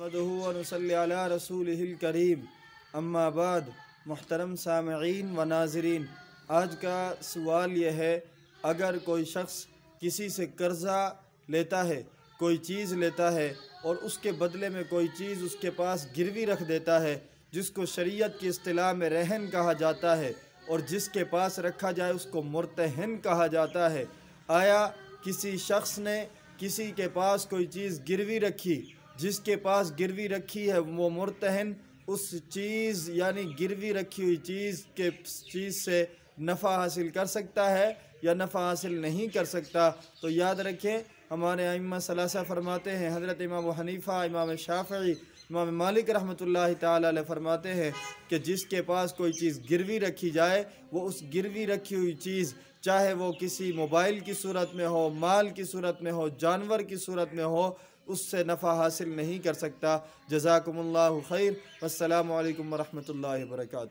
मदहूनसल्ला रसूल करीम अम्माबाद मोहतरम सामीन व नाजरीन आज का सवाल यह है अगर कोई शख्स किसी से कर्ज़ा लेता है कोई चीज़ लेता है और उसके बदले में कोई चीज़ उसके पास गिरवी रख देता है जिसको शरीयत की अतलाह में रहन कहा जाता है और जिसके पास रखा जाए उसको मुरतहन कहा जाता है आया किसी शख्स ने किसी के पास कोई चीज़ गिरवी रखी जिसके पास गिरवी रखी है वो मुरतहन उस चीज़ यानी गिरवी रखी हुई चीज़ के चीज़ से नफ़ा हासिल कर सकता है या नफ़ा हासिल नहीं कर सकता तो याद रखें हमारे अम्मा सलासा फरमाते हैं हज़रत इमाम हनीफ़ा इमाम शाफ़ी इमाम मालिक रहमत ला फरमाते हैं कि जिसके पास कोई चीज़ गिरवी रखी जाए वो उस गिरवी रखी हुई चीज़ चाहे वो किसी मोबाइल की सूरत में हो माल की सूरत में हो जानवर की सूरत में हो उससे नफ़ा हासिल नहीं कर सकता जजाकमल खैर असल वरहमल वर्का